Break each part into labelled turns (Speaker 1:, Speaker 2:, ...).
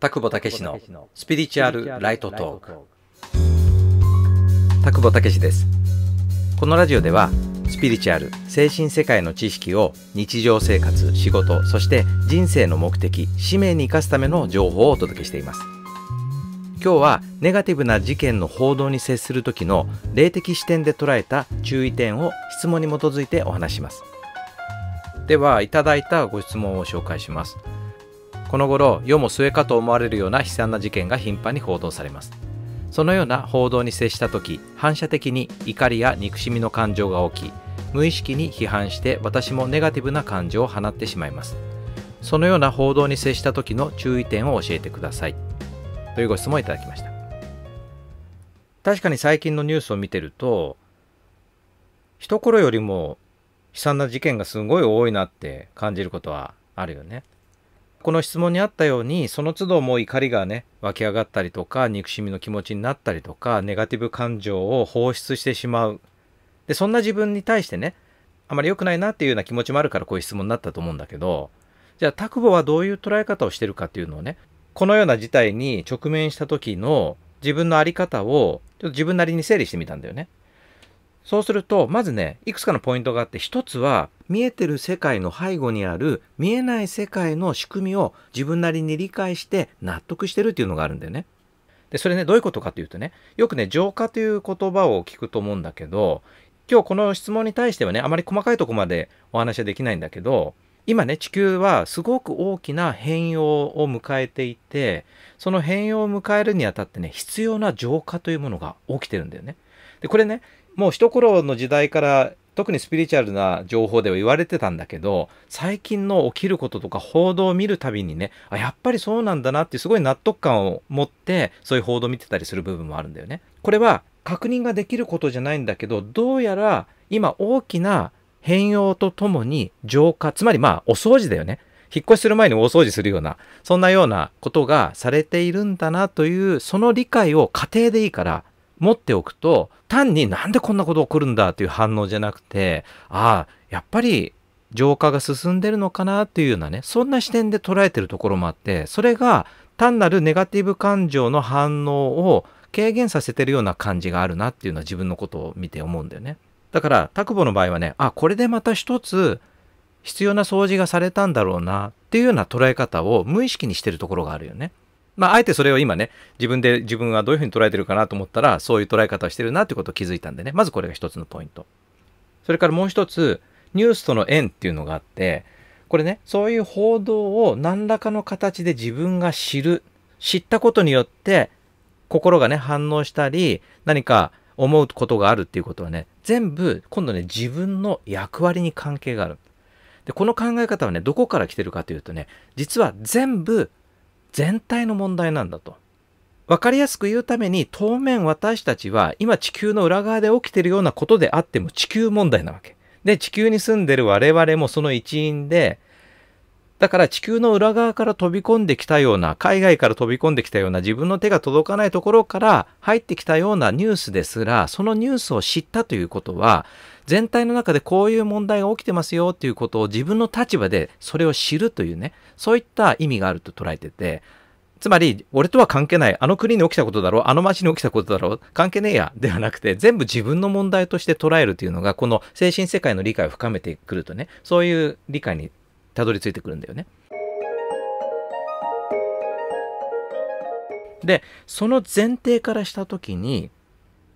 Speaker 1: 田久保武のスピリチュアルライトトーク田久保武ですこのラジオではスピリチュアル精神世界の知識を日常生活仕事そして人生の目的使命に生かすための情報をお届けしています今日はネガティブな事件の報道に接する時の霊的視点で捉えた注意点を質問に基づいてお話しますではいただいたご質問を紹介しますこの頃世も末かと思われるような悲惨な事件が頻繁に報道されますそのような報道に接した時反射的に怒りや憎しみの感情が起き無意識に批判して私もネガティブな感情を放ってしまいますそのような報道に接した時の注意点を教えてくださいというご質問をいただきました確かに最近のニュースを見てると一頃よりも悲惨な事件がすごい多いなって感じることはあるよねこの質問にあったようにその都度もう怒りがね湧き上がったりとか憎しみの気持ちになったりとかネガティブ感情を放出してしまうでそんな自分に対してねあまり良くないなっていうような気持ちもあるからこういう質問になったと思うんだけどじゃあ拓保はどういう捉え方をしてるかっていうのをねこのような事態に直面した時の自分の在り方をちょっと自分なりに整理してみたんだよね。そうすると、まずね、いくつかのポイントがあって、一つは、見えてる世界の背後にある見えない世界の仕組みを自分なりに理解して納得してるっていうのがあるんだよね。で、それね、どういうことかというとね、よくね、浄化という言葉を聞くと思うんだけど、今日この質問に対してはね、あまり細かいとこまでお話はできないんだけど、今ね、地球はすごく大きな変容を迎えていて、その変容を迎えるにあたってね、必要な浄化というものが起きてるんだよね。で、これね、もう一頃の時代から特にスピリチュアルな情報では言われてたんだけど最近の起きることとか報道を見るたびにねあやっぱりそうなんだなってすごい納得感を持ってそういう報道を見てたりする部分もあるんだよね。これは確認ができることじゃないんだけどどうやら今大きな変容とともに浄化つまりまあお掃除だよね引っ越しする前に大掃除するようなそんなようなことがされているんだなというその理解を家庭でいいから持っておくと、単になんでこんなこと起こるんだっていう反応じゃなくて、ああ、やっぱり浄化が進んでるのかなっていうようなね、そんな視点で捉えてるところもあって、それが単なるネガティブ感情の反応を軽減させてるような感じがあるなっていうのは自分のことを見て思うんだよね。だから、タクボの場合はね、あ、これでまた一つ必要な掃除がされたんだろうなっていうような捉え方を無意識にしてるところがあるよね。まあ、あえてそれを今ね、自分で自分はどういうふうに捉えてるかなと思ったら、そういう捉え方をしてるなってことを気づいたんでね、まずこれが一つのポイント。それからもう一つ、ニュースとの縁っていうのがあって、これね、そういう報道を何らかの形で自分が知る、知ったことによって、心がね、反応したり、何か思うことがあるっていうことはね、全部、今度ね、自分の役割に関係がある。で、この考え方はね、どこから来てるかというとね、実は全部全体の問題なんだと。分かりやすく言うために当面私たちは今地球の裏側で起きてるようなことであっても地球問題なわけ。で地球に住んでる我々もその一員でだから地球の裏側から飛び込んできたような海外から飛び込んできたような自分の手が届かないところから入ってきたようなニュースですらそのニュースを知ったということは全体の中でこういう問題が起きてますよっていうことを自分の立場でそれを知るというねそういった意味があると捉えててつまり、俺とは関係ない。あの国に起きたことだろう。あの町に起きたことだろう。関係ねえや。ではなくて、全部自分の問題として捉えるというのが、この精神世界の理解を深めてくるとね、そういう理解にたどり着いてくるんだよね。で、その前提からした時に、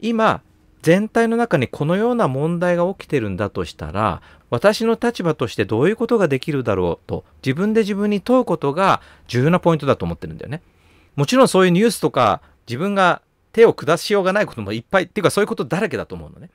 Speaker 1: 今、全体の中にこのような問題が起きてるんだとしたら私の立場としてどういうことができるだろうと自分で自分に問うことが重要なポイントだと思ってるんだよね。もちろんそういうニュースとか自分が手を下しようがないこともいっぱいっていうかそういうことだらけだと思うのね。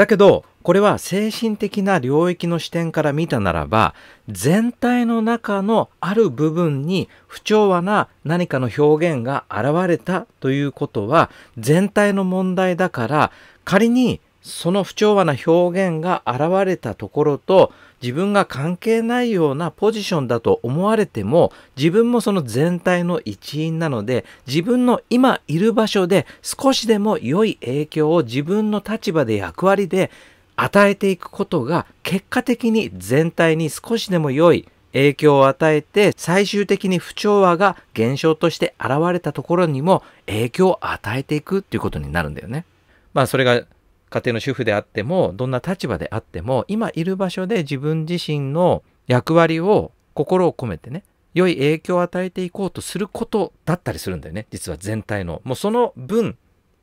Speaker 1: だけど、これは精神的な領域の視点から見たならば、全体の中のある部分に不調和な何かの表現が現れたということは、全体の問題だから、仮にその不調和な表現が現れたところと自分が関係ないようなポジションだと思われても自分もその全体の一員なので自分の今いる場所で少しでも良い影響を自分の立場で役割で与えていくことが結果的に全体に少しでも良い影響を与えて最終的に不調和が現象として現れたところにも影響を与えていくっていうことになるんだよね。まあそれが家庭の主婦であっても、どんな立場であっても、今いる場所で自分自身の役割を心を込めてね、良い影響を与えていこうとすることだったりするんだよね。実は全体の。もうその分、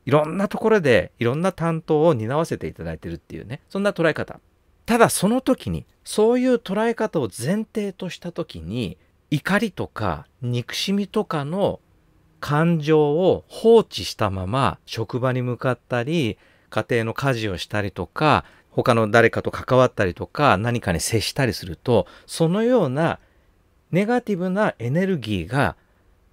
Speaker 1: いろんなところでいろんな担当を担わせていただいてるっていうね、そんな捉え方。ただその時に、そういう捉え方を前提とした時に、怒りとか憎しみとかの感情を放置したまま職場に向かったり家庭の家事をしたりとか、他の誰かと関わったりとか、何かに接したりすると、そのようなネガティブなエネルギーが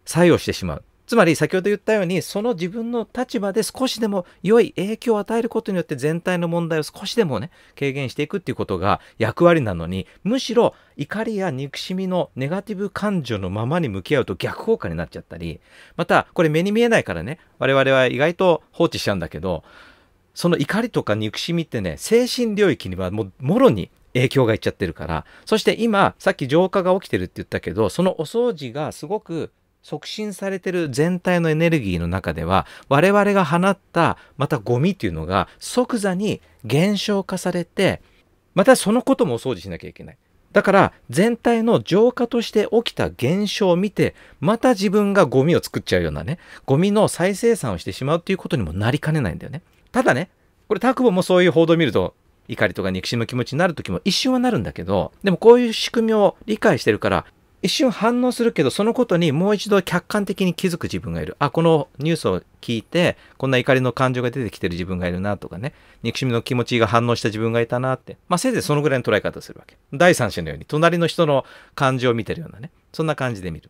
Speaker 1: 作用してしまう。つまり先ほど言ったようにその自分の立場で少しでも良い影響を与えることによって全体の問題を少しでもね軽減していくっていうことが役割なのにむしろ怒りや憎しみのネガティブ感情のままに向き合うと逆効果になっちゃったりまたこれ目に見えないからね我々は意外と放置しちゃうんだけどその怒りとか憎しみってね、精神領域にはもう、もろに影響がいっちゃってるから、そして今、さっき浄化が起きてるって言ったけど、そのお掃除がすごく促進されてる全体のエネルギーの中では我々が放ったまたゴミっていうのが即座に減少化されてまたそのこともお掃除しなきゃいけないだから全体の浄化として起きた現象を見てまた自分がゴミを作っちゃうようなねゴミの再生産をしてしまうっていうことにもなりかねないんだよねただね、これ、タクボもそういう報道を見ると、怒りとか憎しむ気持ちになる時も一瞬はなるんだけど、でもこういう仕組みを理解してるから、一瞬反応するけど、そのことにもう一度客観的に気づく自分がいる。あ、このニュースを聞いて、こんな怒りの感情が出てきてる自分がいるなとかね、憎しみの気持ちが反応した自分がいたなって、まあせいぜいそのぐらいの捉え方をするわけ。第三者のように、隣の人の感情を見てるようなね、そんな感じで見る。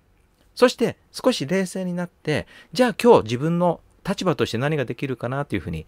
Speaker 1: そして少し冷静になって、じゃあ今日自分の立場として何ができるかなというふうに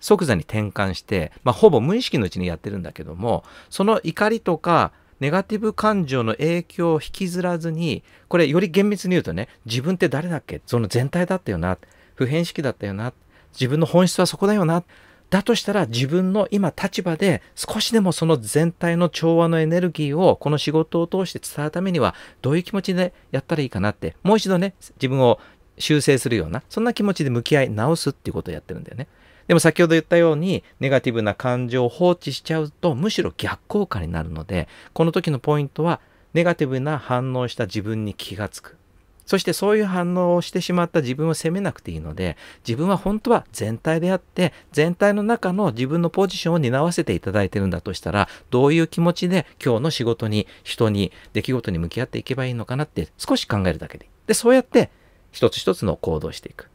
Speaker 1: 即座に転換して、まあ、ほぼ無意識のうちにやってるんだけどもその怒りとかネガティブ感情の影響を引きずらずにこれより厳密に言うとね自分って誰だっけその全体だったよな普遍式だったよな自分の本質はそこだよなだとしたら自分の今立場で少しでもその全体の調和のエネルギーをこの仕事を通して伝えるためにはどういう気持ちでやったらいいかなってもう一度ね自分を修正するようなそんな気持ちで向き合い直すっていうことをやってるんだよね。でも先ほど言ったようにネガティブな感情を放置しちゃうとむしろ逆効果になるのでこの時のポイントはネガティブな反応した自分に気がつくそしてそういう反応をしてしまった自分を責めなくていいので、自分は本当は全体であって、全体の中の自分のポジションを担わせていただいているんだとしたら、どういう気持ちで今日の仕事に、人に、出来事に向き合っていけばいいのかなって少し考えるだけで。で、そうやって一つ一つの行動をしていく。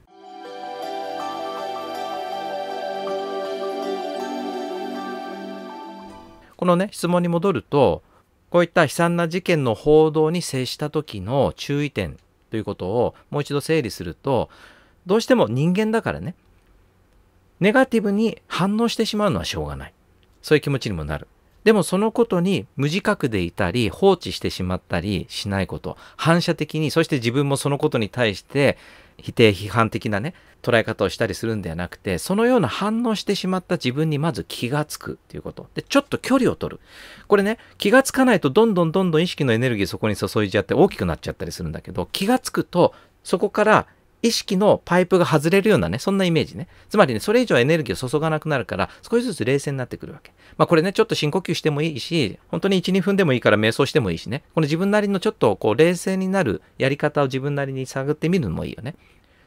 Speaker 1: このね質問に戻るとこういった悲惨な事件の報道に接した時の注意点ということをもう一度整理するとどうしても人間だからねネガティブに反応してしまうのはしょうがないそういう気持ちにもなるでもそのことに無自覚でいたり放置してしまったりしないこと反射的にそして自分もそのことに対して否定批判的なね捉え方をしたりするんではなくてそのような反応してしまった自分にまず気がつくということでちょっと距離を取るこれね気がつかないとどんどんどんどん意識のエネルギーそこに注いじゃって大きくなっちゃったりするんだけど気がつくとそこから意識のパイプが外れるようなね、そんなイメージね。つまりね、それ以上エネルギーを注がなくなるから、少しずつ冷静になってくるわけ。まあこれね、ちょっと深呼吸してもいいし、本当に1、2分でもいいから瞑想してもいいしね、この自分なりのちょっとこう冷静になるやり方を自分なりに探ってみるのもいいよね。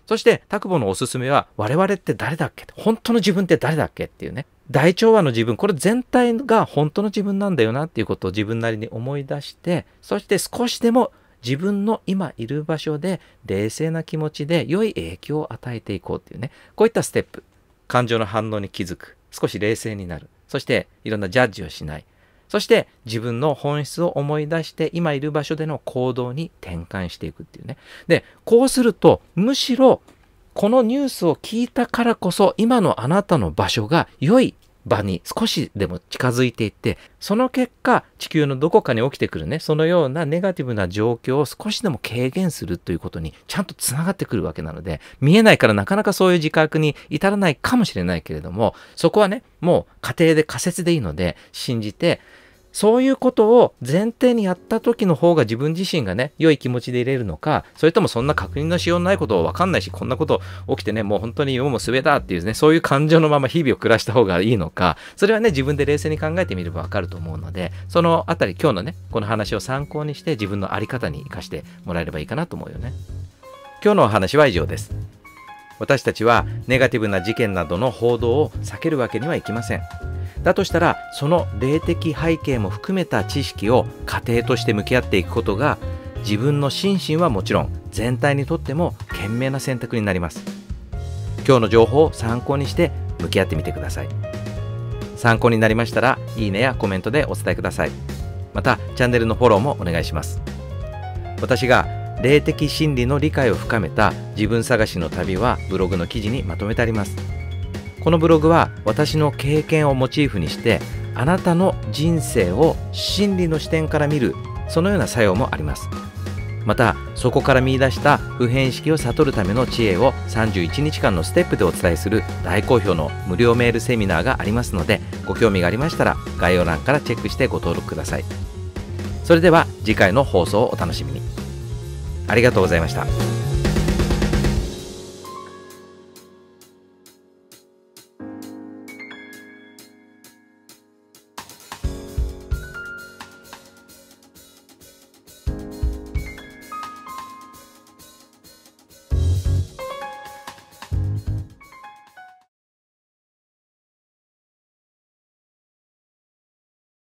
Speaker 1: そして、タクボのおすすめは、我々って誰だっけ本当の自分って誰だっけっていうね。大調和の自分、これ全体が本当の自分なんだよなっていうことを自分なりに思い出して、そして少しでも自分の今いる場所で冷静な気持ちで良い影響を与えていこうっていうね、こういったステップ。感情の反応に気づく。少し冷静になる。そしていろんなジャッジをしない。そして自分の本質を思い出して今いる場所での行動に転換していくっていうね。で、こうするとむしろこのニュースを聞いたからこそ今のあなたの場所が良い場に少しでも近づいていって、その結果、地球のどこかに起きてくるね、そのようなネガティブな状況を少しでも軽減するということにちゃんとつながってくるわけなので、見えないからなかなかそういう自覚に至らないかもしれないけれども、そこはね、もう仮定で仮説でいいので信じて、そういうことを前提にやった時の方が自分自身がね、良い気持ちでいれるのか、それともそんな確認のしようのないことをわかんないし、こんなこと起きてね、もう本当に世も末だっていうね、そういう感情のまま日々を暮らした方がいいのか、それはね、自分で冷静に考えてみればわかると思うので、そのあたり今日のね、この話を参考にして自分の在り方に生かしてもらえればいいかなと思うよね。今日のお話は以上です。私たちはネガティブな事件などの報道を避けるわけにはいきませんだとしたらその霊的背景も含めた知識を家庭として向き合っていくことが自分の心身はもちろん全体にとっても賢明な選択になります今日の情報を参考にして向き合ってみてください参考になりましたらいいねやコメントでお伝えくださいまたチャンネルのフォローもお願いします私が霊的心理の理解を深めた自分探しの旅はブログの記事にまとめてありますこのブログは私の経験をモチーフにしてあなたの人生を心理の視点から見るそのような作用もありますまたそこから見出した普遍式を悟るための知恵を31日間のステップでお伝えする大好評の無料メールセミナーがありますのでご興味がありましたら概要欄からチェックしてご登録くださいそれでは次回の放送をお楽しみにありがとうございました。